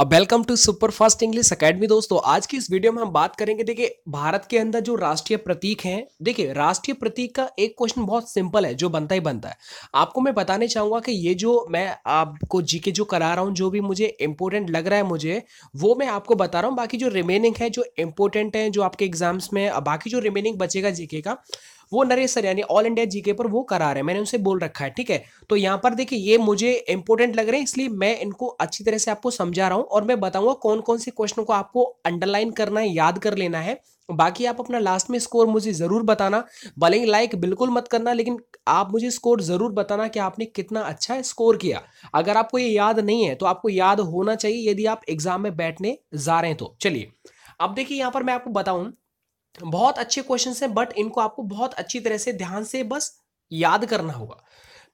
अब welcome to super fast English academy दोस्तों आज की इस वीडियो में हम बात करेंगे देखिए भारत के अंदर जो राष्ट्रीय प्रतीक हैं देखिए राष्ट्रीय प्रतीक का एक क्वेश्चन बहुत सिंपल है जो बनता ही बनता है आपको मैं बताने चाहूंगा कि ये जो मैं आपको जीके जो करा रहा हूँ जो भी मुझे इंपॉर्टेंट लग रहा है मुझे वो मैं आपको बता रहा हूँ बाकी जो रिमेनिंग है जो इंपॉर्टेंट है जो आपके एग्जाम्स में बाकी जो रिमेनिंग बचेगा जीके का वो नरेश सर यानी ऑल इंडिया जीके पर वो करा रहे हैं मैंने उनसे बोल रखा है ठीक है तो यहाँ पर देखिए ये मुझे इंपॉर्टेंट लग रहे हैं इसलिए मैं इनको अच्छी तरह से आपको समझा रहा हूँ और मैं बताऊंगा कौन कौन से क्वेश्चन को आपको अंडरलाइन करना है याद कर लेना है बाकी आप अपना लास्ट में स्कोर मुझे ज़रूर बताना भले ही लाइक बिल्कुल मत करना लेकिन आप मुझे स्कोर ज़रूर बताना कि आपने कितना अच्छा स्कोर किया अगर आपको ये याद नहीं है तो आपको याद होना चाहिए यदि आप एग्ज़ाम में बैठने जा रहे हैं तो चलिए अब देखिए यहाँ पर मैं आपको बताऊं बहुत अच्छे क्वेश्चन हैं बट इनको आपको बहुत अच्छी तरह से ध्यान से बस याद करना होगा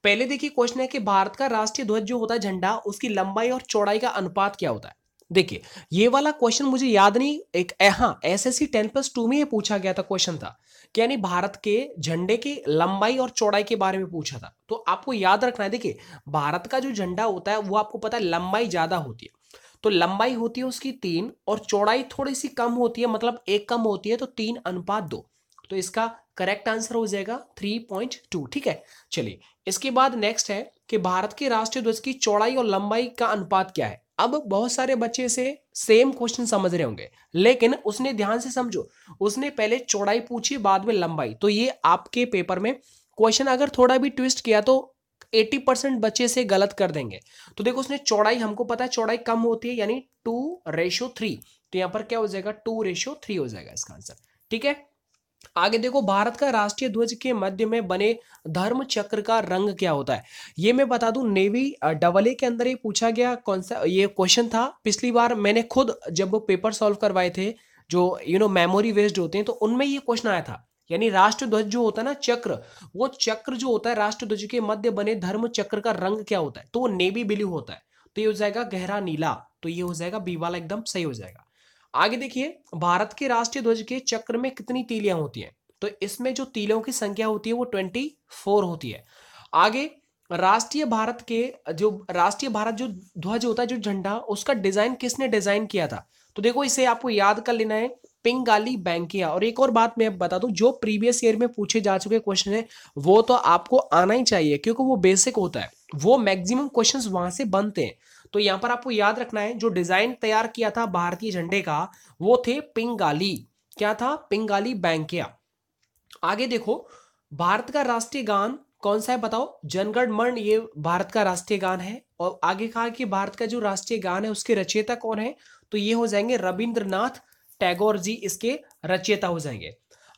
पहले देखिए क्वेश्चन है कि भारत का राष्ट्रीय ध्वज जो होता है झंडा उसकी लंबाई और चौड़ाई का अनुपात क्या होता है देखिए ये वाला क्वेश्चन मुझे याद नहीं एक हाँ S S C ten plus two में ये पूछा गया था क्वेश्चन था कि यानी भारत के झंडे की लंबाई और चौड़ाई के बारे में पूछा था तो आपको याद रखना है देखिए भारत का जो झंडा होता है वो आपको पता है लंबाई ज़्यादा होती है तो लंबाई होती है उसकी तीन और चौड़ाई थोड़ी सी कम होती है मतलब एक कम होती है तो तीन अनुपात दो तो इसका करेक्ट आंसर हो जाएगा थ्री पॉइंट टू ठीक है चलिए इसके बाद नेक्स्ट है कि भारत के राष्ट्रीय ध्वज की चौड़ाई और लंबाई का अनुपात क्या है अब बहुत सारे बच्चे से सेम क्वेश्चन समझ रहे होंगे लेकिन उसने ध्यान से समझो उसने पहले चौड़ाई पूछी बाद में लंबाई तो ये आपके पेपर में क्वेश्चन अगर थोड़ा भी ट्विस्ट किया तो एटी परसेंट बच्चे से गलत कर देंगे तो देखो उसने चौड़ाई हमको पता है चौड़ाई कम होती है यानी टू रेशो थ्री तो यहां पर क्या हो जाएगा टू रेशो थ्री हो जाएगा इसका आंसर ठीक है आगे देखो भारत का राष्ट्रीय ध्वज के मध्य में बने धर्म चक्र का रंग क्या होता है ये मैं बता दूं नेवी डबल ए के अंदर ये पूछा गया कौन सा ये क्वेश्चन था पिछली बार मैंने खुद जब वो पेपर सॉल्व करवाए थे जो यू नो मेमोरी वेस्ड होते हैं तो उनमें ये क्वेश्चन आया था यानी ध्वज जो होता है ना चक्र वो चक्र जो होता है राष्ट्रध्वज के मध्य बने धर्म चक्र का रंग क्या होता है तो वो नेवी ब्लू होता है तो ये हो जाएगा गहरा नीला तो ये हो जाएगा बी वाला एकदम सही हो जाएगा आगे देखिए भारत के राष्ट्रीय ध्वज के चक्र में कितनी तीलियां होती हैं तो इसमें जो तीलों की संख्या होती है वो ट्वेंटी फोर होती है आगे राष्ट्रीय भारत के जो राष्ट्रीय भारत जो ध्वज होता है जो झंडा उसका डिजाइन किसने डिजाइन किया था तो देखो इसे आपको याद कर लेना है पिंगाली बैंकिया और एक और बात मैं बता दूं जो प्रीवियस ईयर में पूछे जा चुके क्वेश्चन है वो तो आपको आना ही चाहिए क्योंकि वो बेसिक होता है वो मैक्सिमम क्वेश्चंस वहां से बनते हैं तो यहां पर आपको याद रखना है जो डिजाइन तैयार किया था भारतीय झंडे का वो थे पिंगाली क्या था पिंगाली बैंकिया आगे देखो भारत का राष्ट्रीय गान कौन सा है बताओ जनगण मन ये भारत का राष्ट्रीय गान है और आगे कहा कि भारत का जो राष्ट्रीय गान है उसके रचयिता कौन है तो ये हो जाएंगे रविंद्रनाथ टैगोर जी इसके रचयिता हो जाएंगे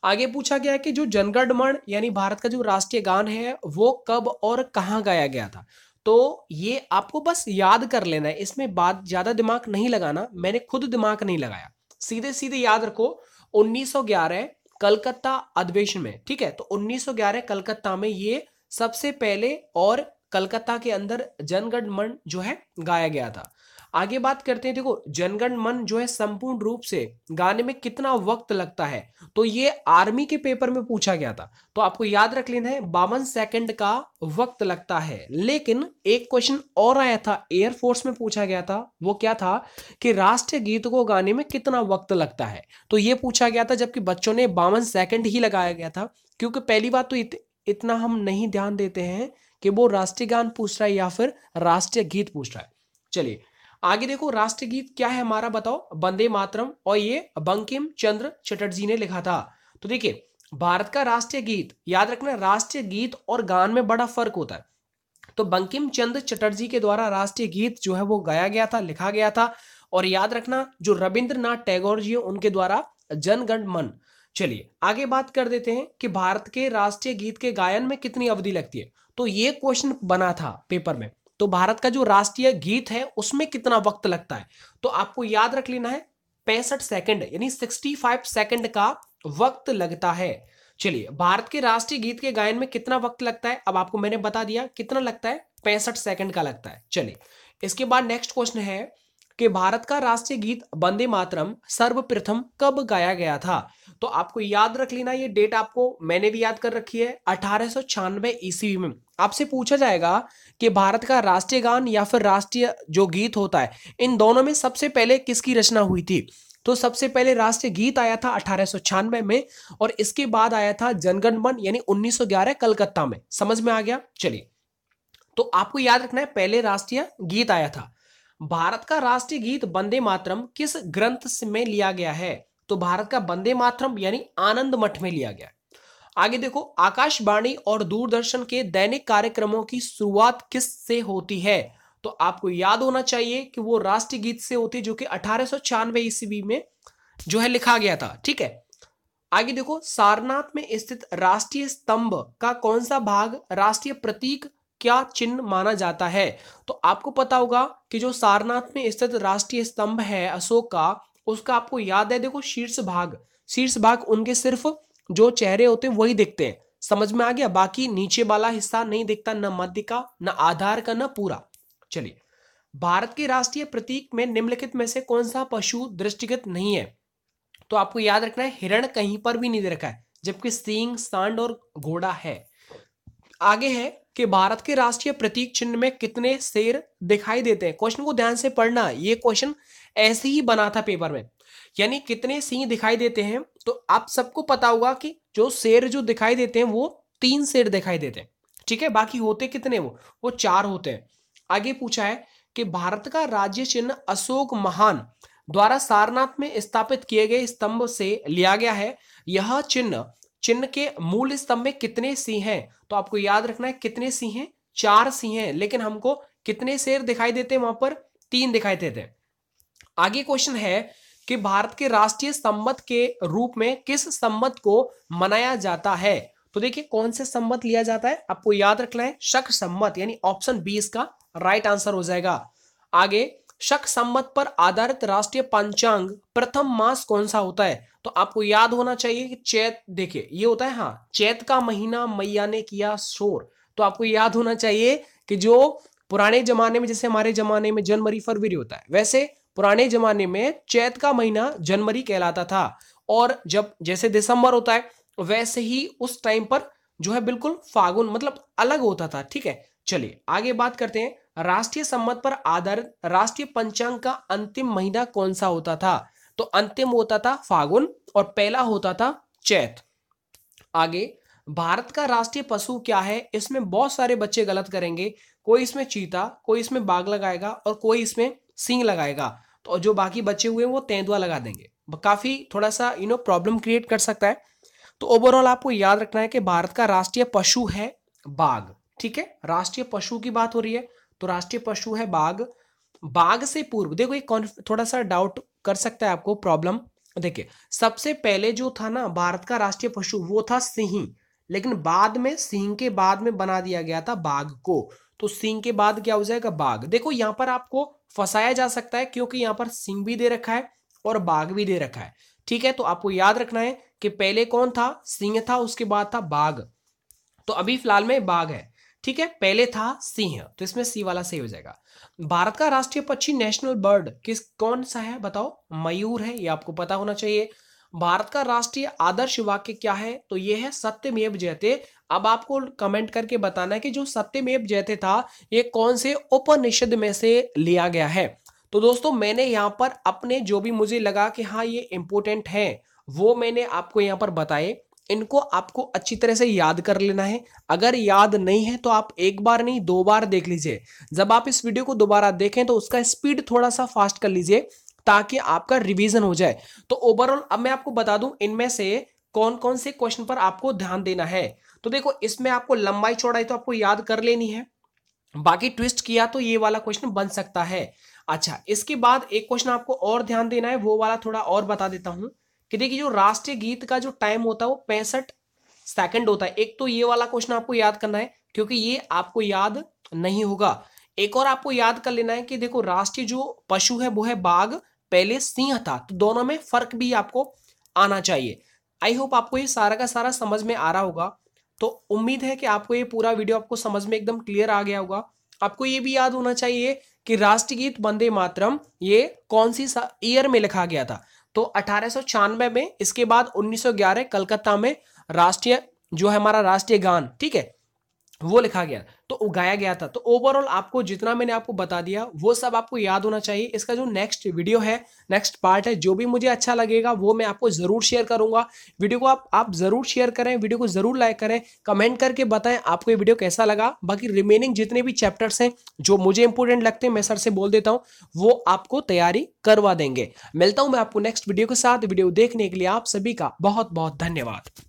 आगे पूछा गया कि जो जनगणमन यानी भारत का जो राष्ट्रीय गान है वो कब और कहाँ गाया गया था तो ये आपको बस याद कर लेना है इसमें बात ज़्यादा दिमाग नहीं लगाना मैंने खुद दिमाग नहीं लगाया सीधे सीधे याद रखो 1911 कलकत्ता अधिवेशन में ठीक है तो 1911 कलकत्ता में ये सबसे पहले और कलकत्ता के अंदर जनगणमन जो है गाया गया था आगे बात करते हैं देखो जनगण मन जो है संपूर्ण रूप से गाने में कितना वक्त लगता है तो ये आर्मी के पेपर में पूछा गया था तो आपको याद रख लेना है बावन सेकंड का वक्त लगता है लेकिन एक क्वेश्चन और आया था एयरफोर्स में पूछा गया था वो क्या था कि राष्ट्रीय गीत को गाने में कितना वक्त लगता है तो ये पूछा गया था जबकि बच्चों ने बावन सेकेंड ही लगाया गया था क्योंकि पहली बात तो इत, इतना हम नहीं ध्यान देते हैं कि वो राष्ट्रीय गान पूछ रहा है या फिर राष्ट्रीय गीत पूछ रहा है चलिए आगे देखो राष्ट्रगीत क्या है हमारा बताओ वंदे मातरम और ये बंकिम चंद्र चटर्जी ने लिखा था तो देखिए भारत का राष्ट्रीय गीत याद रखना राष्ट्रीय गीत और गान में बड़ा फर्क होता है तो बंकिम चंद्र चटर्जी के द्वारा राष्ट्रीय गीत जो है वो गाया गया था लिखा गया था और याद रखना जो रविंद्रनाथ टैगोर जी है उनके द्वारा जनगण मन चलिए आगे बात कर देते हैं कि भारत के राष्ट्रीय गीत के गायन में कितनी अवधि लगती है तो ये क्वेश्चन बना था पेपर में तो भारत का जो राष्ट्रीय गीत है उसमें कितना वक्त लगता है तो आपको याद रख लेना है पैंसठ सेकंड यानी सिक्सटी फाइव सेकंड का वक्त लगता है चलिए भारत के राष्ट्रीय गीत के गायन में कितना वक्त लगता है अब आपको मैंने बता दिया कितना लगता है पैंसठ सेकंड का लगता है चलिए इसके बाद नेक्स्ट क्वेश्चन है कि भारत का राष्ट्रीय गीत वंदे मातरम सर्वप्रथम कब गाया गया था तो आपको याद रख लेना ये डेट आपको मैंने भी याद कर रखी है अठारह सौ ईस्वी में आपसे पूछा जाएगा कि भारत का राष्ट्रीय गान या फिर राष्ट्रीय जो गीत होता है इन दोनों में सबसे पहले किसकी रचना हुई थी तो सबसे पहले राष्ट्रीय गीत आया था अठारह में और इसके बाद आया था जनगणमन यानी 1911 कलकत्ता में समझ में आ गया चलिए तो आपको याद रखना है पहले राष्ट्रीय गीत आया था भारत का राष्ट्रीय गीत वंदे मातरम किस ग्रंथ में लिया गया है तो भारत का वंदे मातरम यानी आनंद मठ में लिया गया आगे देखो आकाशवाणी और दूरदर्शन के दैनिक कार्यक्रमों की शुरुआत किस से होती है तो आपको याद होना चाहिए कि वो राष्ट्रीय गीत से होती जो कि अठारह ईस्वी में जो है लिखा गया था ठीक है आगे देखो सारनाथ में स्थित राष्ट्रीय स्तंभ का कौन सा भाग राष्ट्रीय प्रतीक क्या चिन्ह माना जाता है तो आपको पता होगा कि जो सारनाथ में स्थित राष्ट्रीय स्तंभ है अशोक का उसका आपको याद है देखो शीर्ष भाग शीर्ष भाग उनके सिर्फ जो चेहरे होते हैं वही दिखते हैं समझ में आ गया बाकी नीचे वाला हिस्सा नहीं दिखता न मध्य का न आधार का न पूरा चलिए भारत के राष्ट्रीय प्रतीक में निम्नलिखित में से कौन सा पशु दृष्टिगत नहीं है तो आपको याद रखना है हिरण कहीं पर भी नहीं दे रखा है जबकि सींग सांड और घोड़ा है आगे है कि भारत के राष्ट्रीय प्रतीक चिन्ह में कितने शेर दिखाई देते हैं क्वेश्चन को ध्यान से पढ़ना ये क्वेश्चन ऐसे ही बना था पेपर में यानी कितने सिंह दिखाई देते हैं तो आप सबको पता होगा कि जो शेर जो दिखाई देते हैं वो तीन शेर दिखाई देते हैं ठीक है बाकी होते कितने वो वो चार होते हैं आगे पूछा है कि भारत का राज्य चिन्ह अशोक महान द्वारा सारनाथ में स्थापित किए गए स्तंभ से लिया गया है यह चिन्ह चिन्ह के मूल स्तंभ में कितने सिंह हैं तो आपको याद रखना है कितने सिंह हैं चार सिंह हैं लेकिन हमको कितने शेर दिखाई देते वहां पर तीन दिखाई देते आगे क्वेश्चन है कि भारत के राष्ट्रीय संबत के रूप में किस संबत को मनाया जाता है तो देखिए कौन से संबत लिया जाता है आपको याद रखना है शक संबत यानी ऑप्शन बी इसका राइट आंसर हो जाएगा आगे शक सम्मत पर आधारित राष्ट्रीय पंचांग प्रथम मास कौन सा होता है तो आपको याद होना चाहिए कि चैत देखिए ये होता है हाँ चैत का महीना मैया ने किया शोर तो आपको याद होना चाहिए कि जो पुराने जमाने में जैसे हमारे जमाने में जनवरी फरवरी होता है वैसे पुराने जमाने में चैत का महीना जनवरी कहलाता था और जब जैसे दिसंबर होता है वैसे ही उस टाइम पर जो है बिल्कुल फागुन मतलब अलग होता था ठीक है चलिए आगे बात करते हैं राष्ट्रीय सम्मत पर आधारित राष्ट्रीय पंचांग का अंतिम महीना कौन सा होता था तो अंतिम होता था फागुन और पहला होता था चैत आगे भारत का राष्ट्रीय पशु क्या है इसमें बहुत सारे बच्चे गलत करेंगे कोई इसमें चीता कोई इसमें बाघ लगाएगा और कोई इसमें सिंह लगाएगा तो जो बाकी बचे हुए हैं वो तेंदुआ लगा देंगे काफ़ी थोड़ा सा यू नो प्रॉब्लम क्रिएट कर सकता है तो ओवरऑल आपको याद रखना है कि भारत का राष्ट्रीय पशु है बाघ ठीक है राष्ट्रीय पशु की बात हो रही है तो राष्ट्रीय पशु है बाघ बाघ से पूर्व देखो एक थोड़ा सा डाउट कर सकता है आपको प्रॉब्लम देखिए सबसे पहले जो था ना भारत का राष्ट्रीय पशु वो था सिंह लेकिन बाद में सिंह के बाद में बना दिया गया था बाघ को तो सिंह के बाद क्या हो जाएगा बाघ देखो यहां पर आपको फंसाया जा सकता है क्योंकि यहां पर सिंह भी दे रखा है और बाघ भी दे रखा है ठीक है तो आपको याद रखना है कि पहले कौन था सिंह था उसके बाद था बाघ तो अभी फिलहाल में बाघ है ठीक है पहले था सिंह तो इसमें सी वाला सही हो जाएगा भारत का राष्ट्रीय पक्षी नेशनल बर्ड किस कौन सा है बताओ मयूर है ये आपको पता होना चाहिए भारत का राष्ट्रीय आदर्श वाक्य क्या है तो ये है सत्यमेव जयते अब आपको कमेंट करके बताना है कि जो सत्यमेव जयते था ये कौन से उपनिषद में से लिया गया है तो दोस्तों मैंने यहाँ पर अपने जो भी मुझे लगा कि हाँ ये इंपोर्टेंट है वो मैंने आपको यहाँ पर बताए इनको आपको अच्छी तरह से याद कर लेना है अगर याद नहीं है तो आप एक बार नहीं दो बार देख लीजिए जब आप इस वीडियो को दोबारा देखें तो उसका स्पीड थोड़ा सा फास्ट कर लीजिए ताकि आपका रिवीजन हो जाए तो ओवरऑल अब मैं आपको बता दूं इनमें से कौन कौन से क्वेश्चन पर आपको ध्यान देना है तो देखो इसमें आपको लंबाई चौड़ाई तो आपको याद कर लेनी है बाकी ट्विस्ट किया तो ये वाला क्वेश्चन बन सकता है अच्छा इसके बाद एक क्वेश्चन आपको और ध्यान देना है वो वाला थोड़ा और बता देता हूं कि देखिए जो राष्ट्रीय गीत का जो टाइम होता है वो पैंसठ सेकंड होता है एक तो ये वाला क्वेश्चन आपको याद करना है क्योंकि ये आपको याद नहीं होगा एक और आपको याद कर लेना है कि देखो राष्ट्रीय जो पशु है वो है बाघ पहले सिंह था तो दोनों में फर्क भी आपको आना चाहिए आई होप आपको ये सारा का सारा समझ में आ रहा होगा तो उम्मीद है कि आपको ये पूरा वीडियो आपको समझ में एकदम क्लियर आ गया होगा आपको ये भी याद होना चाहिए कि राष्ट्रगीत वंदे मातरम ये कौन सी ईयर में लिखा गया था तो अठारह में इसके बाद 1911 कलकत्ता में राष्ट्रीय जो है हमारा राष्ट्रीय गान ठीक है वो लिखा गया तो उगाया गया था तो ओवरऑल आपको जितना मैंने आपको बता दिया वो सब आपको याद होना चाहिए इसका जो नेक्स्ट वीडियो है नेक्स्ट पार्ट है जो भी मुझे अच्छा लगेगा वो मैं आपको ज़रूर शेयर करूंगा वीडियो को आप आप ज़रूर शेयर करें वीडियो को ज़रूर लाइक करें कमेंट करके बताएं आपको ये वीडियो कैसा लगा बाकी रिमेनिंग जितने भी चैप्टर्स हैं जो मुझे इंपॉर्टेंट लगते हैं मैं सर से बोल देता हूँ वो आपको तैयारी करवा देंगे मिलता हूँ मैं आपको नेक्स्ट वीडियो के साथ वीडियो देखने के लिए आप सभी का बहुत बहुत धन्यवाद